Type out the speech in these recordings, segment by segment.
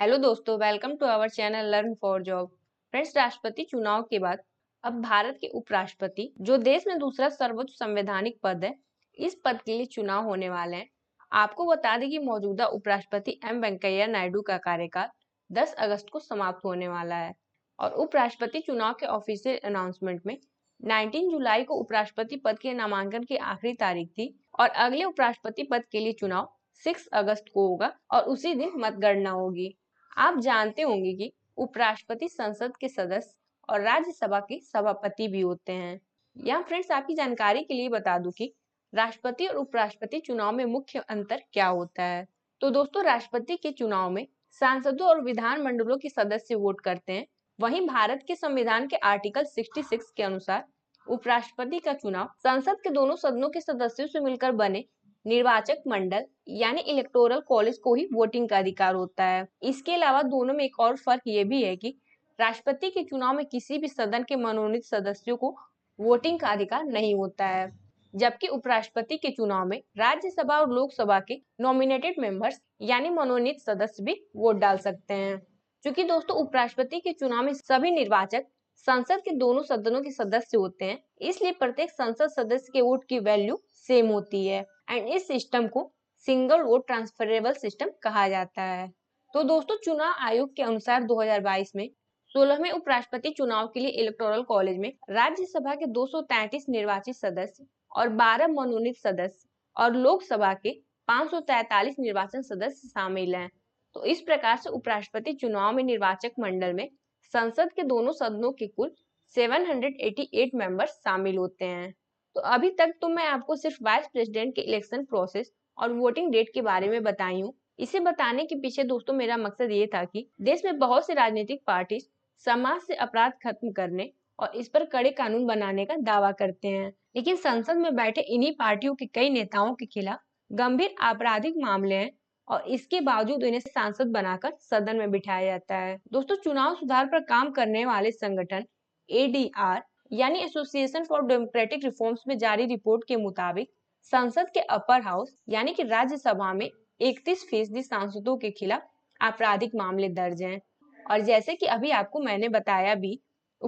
Hello दोस्तों welcome to our channel learn for job friends राष्ट्रपति चुनाव के बाद अब भारत के उपराष्ट्रपति जो देश में दूसरा सर्वोच्च संवैधानिक पद है इस पद के लिए चुनाव होने वाले हैं आपको बता दें कि मौजूदा उपराष्ट्रपति एम वेंकैया नायडू का कार्यकाल 10 अगस्त को समाप्त होने वाला है और उपराष्ट्रपति चुनाव के ऑफिशियल अनाउंसमेंट में 19 जुलाई को उपराष्ट्रपति पद के नामांकन की आखिरी तारीख थी और अगले उपराष्ट्रपति पद के लिए चुनाव 6 अगस्त को होगा और उसी दिन मतगणना होगी आप जानते होंगे कि उपराष्ट्रपति संसद के सदस्य और राज्यसभा के सभापति भी होते हैं यहाँ फ्रेंड्स आपकी जानकारी के लिए बता दूं कि राष्ट्रपति और उपराष्ट्रपति चुनाव में मुख्य अंतर क्या होता है तो दोस्तों राष्ट्रपति के चुनाव में सांसदों और विधान मंडलों के सदस्य वोट करते हैं वहीं भारत के संविधान के आर्टिकल 66 के अनुसार उपराष्ट्रपति का चुनाव संसद के दोनों सदनों के सदस्यों से मिलकर बने निर्वाचक मंडल यानी इलेक्टोरल कॉलेज को ही वोटिंग का अधिकार होता है इसके अलावा दोनों में एक और फर्क ये भी है कि राष्ट्रपति के चुनाव में किसी भी सदन के मनोनीत सदस्यों को वोटिंग का अधिकार नहीं होता है जबकि उपराष्ट्रपति के चुनाव में राज्यसभा और लोकसभा के नॉमिनेटेड मेंबर्स यानी मनोनीत सदस्य भी वोट डाल सकते हैं क्योंकि दोस्तों उपराष्ट्रपति के चुनाव में सभी निर्वाचक संसद के दोनों सदनों के सदस्य होते हैं इसलिए प्रत्येक संसद सदस्य के वोट की वैल्यू सेम होती है एंड इस सिस्टम को सिंगल वोट ट्रांसफरेबल सिस्टम कहा जाता है तो दोस्तों चुनाव आयोग के अनुसार 2022 में सोलहवें उपराष्ट्रपति चुनाव के लिए इलेक्टोरल कॉलेज में राज्यसभा के 233 निर्वाचित सदस्य और 12 मनोनीत सदस्य और लोकसभा के 543 निर्वाचन सदस्य शामिल हैं तो इस प्रकार से उपराष्ट्रपति चुनाव में निर्वाचक मंडल में संसद के दोनों सदनों के कुल 788 मेंबर्स शामिल होते हैं तो अभी तक तो मैं आपको सिर्फ वाइस प्रेसिडेंट के इलेक्शन प्रोसेस और वोटिंग डेट के बारे में बताई हूँ इसे बताने के पीछे दोस्तों मेरा मकसद ये था कि देश में बहुत से राजनीतिक पार्टी समाज से अपराध खत्म करने और इस पर कड़े कानून बनाने का दावा करते हैं लेकिन संसद में बैठे इन्हीं पार्टियों के कई नेताओं के खिलाफ गंभीर आपराधिक मामले हैं और इसके बावजूद इन्हें सांसद बनाकर सदन में बिठाया जाता है दोस्तों चुनाव सुधार पर काम करने वाले संगठन एडीआर यानी एसोसिएशन फॉर डेमोक्रेटिक रिफॉर्म्स में जारी रिपोर्ट के मुताबिक संसद के अपर हाउस यानी कि राज्यसभा में 31 फीसदी सांसदों के खिलाफ आपराधिक मामले दर्ज हैं और जैसे कि अभी आपको मैंने बताया भी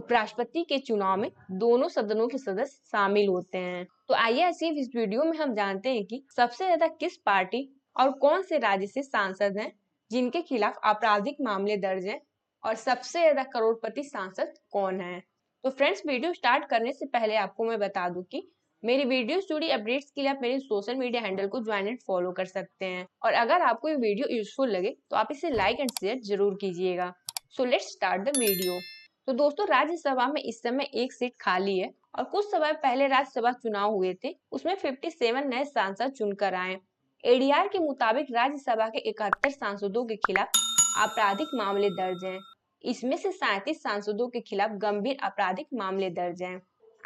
उपराष्ट्रपति के चुनाव में दोनों सदनों के सदस्य शामिल होते हैं तो आइए असीफ इस वीडियो में हम जानते हैं कि सबसे ज्यादा किस पार्टी और कौन से राज्य से सांसद हैं जिनके खिलाफ आपराधिक मामले दर्ज हैं और सबसे ज्यादा करोड़पति सांसद कौन है तो फ्रेंड्स वीडियो स्टार्ट करने से पहले आपको मैं बता दूं कि मेरी वीडियो जुड़ी अपडेट्स के लिए आप मेरे सोशल मीडिया हैंडल को ज्वाइन एंड फॉलो कर सकते हैं और अगर आपको ये वीडियो यूजफुल लगे तो आप इसे लाइक एंड शेयर जरूर कीजिएगा so let start the video तो दोस्तों राज्यसभा में इस समय एक सीट खाली है और कुछ समय पहले राज्यसभा चुनाव हुए थे उसमें 57 नए सांसद चुनकर आए एडीआर के मुताबिक राज्यसभा के इकहत्तर सांसदों के खिलाफ आपराधिक मामले दर्ज हैं इसमें से सैतीस सांसदों के खिलाफ गंभीर आपराधिक मामले दर्ज हैं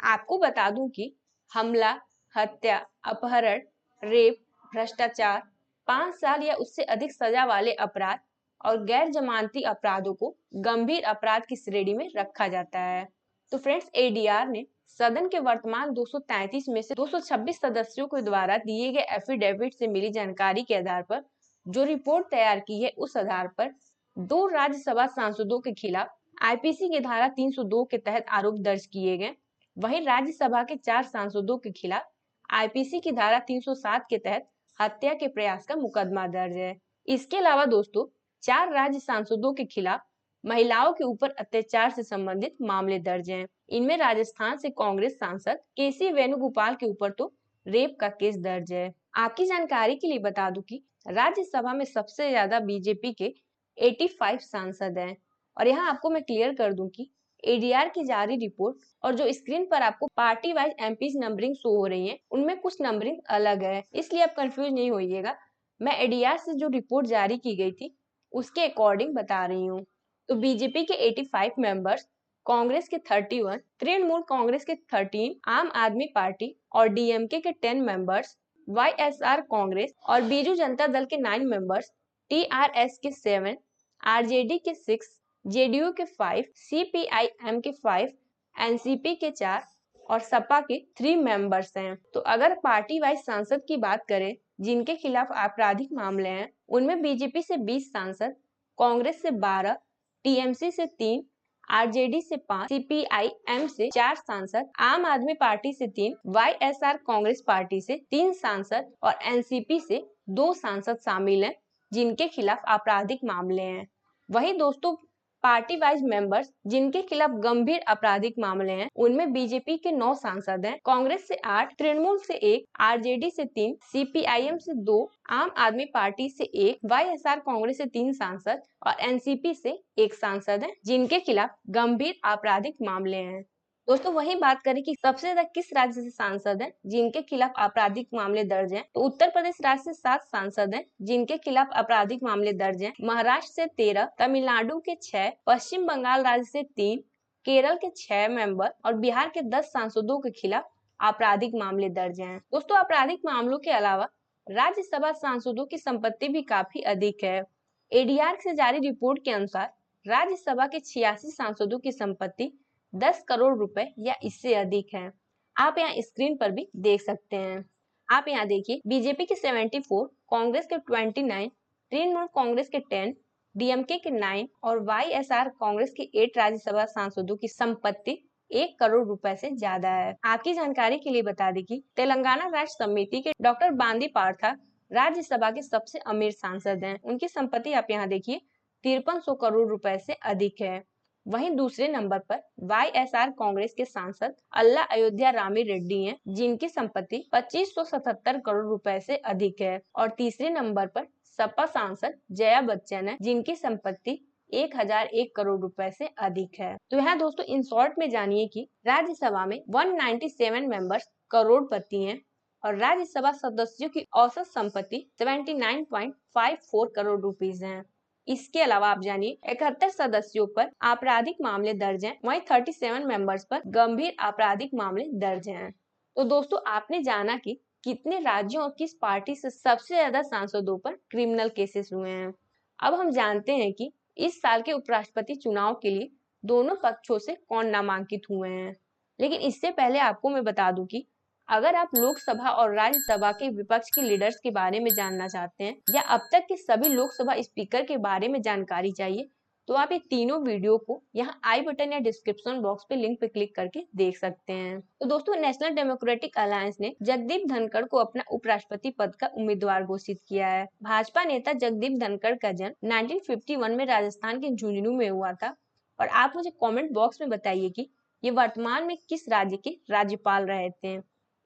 आपको बता दूं कि हमला हत्या अपहरण रेप भ्रष्टाचार पांच साल या उससे अधिक सजा वाले अपराध और गैर जमानती अपराधों को गंभीर अपराध की श्रेणी में रखा जाता है तो फ्रेंड्स एडीआर ने सदन के वर्तमान 233 में से 226 सदस्यों के द्वारा दिए गए एफिडेविट से मिली जानकारी के आधार पर जो रिपोर्ट तैयार की है उस आधार पर दो राज्यसभा सांसदों के खिलाफ आईपीसी की धारा 302 के तहत आरोप दर्ज किए गए वहीं राज्यसभा के चार सांसदों के खिलाफ आईपीसी की धारा 307 के तहत हत्या के प्रयास का मुकदमा दर्ज है इसके अलावा दोस्तों चार राज्य सांसदों के खिलाफ महिलाओं के ऊपर अत्याचार से संबंधित मामले दर्ज हैं। इनमें राजस्थान से कांग्रेस सांसद के सी वेणुगोपाल के ऊपर तो रेप का केस दर्ज है आपकी जानकारी के लिए बता दूं कि राज्यसभा में सबसे ज्यादा बीजेपी के 85 सांसद हैं और यहाँ आपको मैं क्लियर कर दूं कि एडीआर की जारी रिपोर्ट और जो स्क्रीन पर आपको party wise M numbering show हो रही है उनमें कुछ नंबरिंग अलग है इसलिए आप कंफ्यूज नहीं होइएगा मैं एडीआर से जो रिपोर्ट जारी की गई थी उसके अकॉर्डिंग बता रही हूँ तो बीजेपी के 85 मेंबर्स कांग्रेस के 31, तृणमूल कांग्रेस के 13, आम आदमी पार्टी और डीएमके के 10 मेंबर्स वाईएसआर कांग्रेस और बीजू जनता दल के 9 मेंबर्स टीआरएस के सेवन आरजेडी के सिक्स जेडीयू के फाइव सीपीआईएम के फाइव एनसीपी के चार और सपा के थ्री मेंबर्स हैं तो अगर पार्टी वाइज सांसद की बात करें जिनके खिलाफ आपराधिक मामले हैं उनमें बीजेपी से 20 सांसद कांग्रेस से 12 टीएमसी से तीन आरजेडी से पाँच सीपीआईएम से चार सांसद आम आदमी पार्टी से तीन वाईएसआर कांग्रेस पार्टी से तीन सांसद और एनसीपी से दो सांसद शामिल हैं जिनके खिलाफ आपराधिक मामले हैं वही दोस्तों पार्टी वाइज मेंबर्स जिनके खिलाफ गंभीर आपराधिक मामले हैं उनमें बीजेपी के नौ सांसद हैं कांग्रेस से आठ तृणमूल से एक आरजेडी से तीन सीपीआईएम से दो आम आदमी पार्टी से एक वाईएसआर कांग्रेस से तीन सांसद और एनसीपी से एक सांसद हैं जिनके खिलाफ गंभीर आपराधिक मामले हैं दोस्तों वही बात करें कि सबसे ज्यादा किस राज्य से सांसद हैं जिनके खिलाफ आपराधिक मामले दर्ज हैं तो उत्तर प्रदेश राज्य से सात सांसद हैं जिनके खिलाफ आपराधिक मामले दर्ज हैं महाराष्ट्र से तेरह तमिलनाडु के छह पश्चिम बंगाल राज्य से तीन केरल के छह मेंबर और बिहार के दस सांसदों के खिलाफ आपराधिक मामले दर्ज हैं दोस्तों आपराधिक मामलों के अलावा राज्यसभा सांसदों की संपत्ति भी काफी अधिक है एडीआर से जारी रिपोर्ट के अनुसार राज्यसभा के छियासी सांसदों की संपत्ति दस करोड़ रुपए या इससे अधिक है आप यहाँ स्क्रीन पर भी देख सकते हैं आप यहाँ देखिए बीजेपी के सेवेंटी फोर कांग्रेस के ट्वेंटी नाइन तृणमूल कांग्रेस के टेन डीएमके के नाइन और वाईएसआर कांग्रेस के एट राज्यसभा सांसदों की संपत्ति एक करोड़ रुपए से ज्यादा है आपकी जानकारी के लिए बता दें कि तेलंगाना राष्ट्र समिति के डॉक्टर बांदी पार्था राज्यसभा के सबसे अमीर सांसद हैं। उनकी संपत्ति आप यहाँ देखिए तिरपन सौ करोड़ रुपए से अधिक है वहीं दूसरे नंबर पर वाईएसआर कांग्रेस के सांसद अल्लाह अयोध्या रामी रेड्डी हैं जिनकी संपत्ति 2577 करोड़ रुपए से अधिक है और तीसरे नंबर पर सपा सांसद जया बच्चन है जिनकी संपत्ति एक हजार एक करोड़ रुपए से अधिक है तो यहाँ दोस्तों इन शॉर्ट में जानिए कि राज्यसभा में 197 मेंबर्स करोड़पति हैं और राज्यसभा सदस्यों की औसत संपत्ति 79.54 करोड़ रुपीस है इसके अलावा आप जानिए इकहत्तर सदस्यों पर आपराधिक मामले दर्ज हैं वहीं 37 मेंबर्स पर गंभीर आपराधिक मामले दर्ज हैं तो दोस्तों आपने जाना कि कितने राज्यों और किस पार्टी से सबसे ज्यादा सांसदों पर क्रिमिनल केसेस हुए हैं अब हम जानते हैं कि इस साल के उपराष्ट्रपति चुनाव के लिए दोनों पक्षों से कौन नामांकित हुए हैं लेकिन इससे पहले आपको मैं बता दूं कि अगर आप लोकसभा और राज्यसभा के विपक्ष के लीडर्स के बारे में जानना चाहते हैं या अब तक के सभी लोकसभा स्पीकर के बारे में जानकारी चाहिए तो आप ये तीनों वीडियो को यहाँ आई बटन या डिस्क्रिप्शन बॉक्स पे लिंक पे क्लिक करके देख सकते हैं तो दोस्तों नेशनल डेमोक्रेटिक अलायंस ने जगदीप धनखड़ को अपना उपराष्ट्रपति पद का उम्मीदवार घोषित किया है भाजपा नेता जगदीप धनखड़ का जन्म 1951 में राजस्थान के झुंझुनू में हुआ था और आप मुझे कॉमेंट बॉक्स में बताइए की ये वर्तमान में किस राज्य के राज्यपाल रहे थे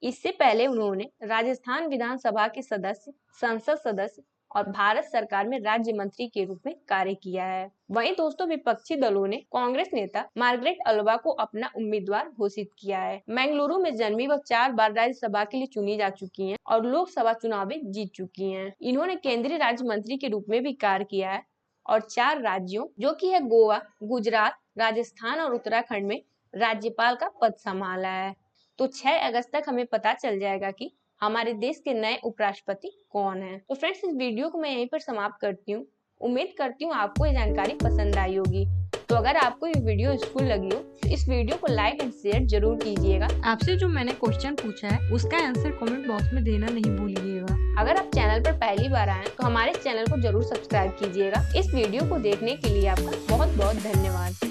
इससे पहले उन्होंने राजस्थान विधानसभा के सदस्य संसद सदस्य और भारत सरकार में राज्य मंत्री के रूप में कार्य किया है वहीं दोस्तों विपक्षी दलों ने कांग्रेस नेता मार्गरेट अलवा को अपना उम्मीदवार घोषित किया है मैंगलुरु में जन्मी व चार बार राज्यसभा के लिए चुनी जा चुकी हैं और लोकसभा चुनाव जीत चुकी हैं इन्होंने केंद्रीय राज्य मंत्री के रूप में भी कार्य किया है और चार राज्यों जो की है गोवा गुजरात राजस्थान और उत्तराखंड में राज्यपाल का पद संभाला है तो 6 अगस्त तक हमें पता चल जाएगा कि हमारे देश के नए उपराष्ट्रपति कौन है तो फ्रेंड्स इस वीडियो को मैं यहीं पर समाप्त करती हूँ उम्मीद करती हूँ आपको ये जानकारी पसंद आई होगी तो अगर आपको ये वीडियो स्कूल लगी हो तो इस वीडियो को लाइक एंड शेयर जरूर कीजिएगा आपसे जो मैंने क्वेश्चन पूछा है उसका आंसर कमेंट बॉक्स में देना नहीं भूलिएगा अगर आप चैनल पर पहली बार आए तो हमारे चैनल को जरूर सब्सक्राइब कीजिएगा इस वीडियो को देखने के लिए आपका बहुत बहुत धन्यवाद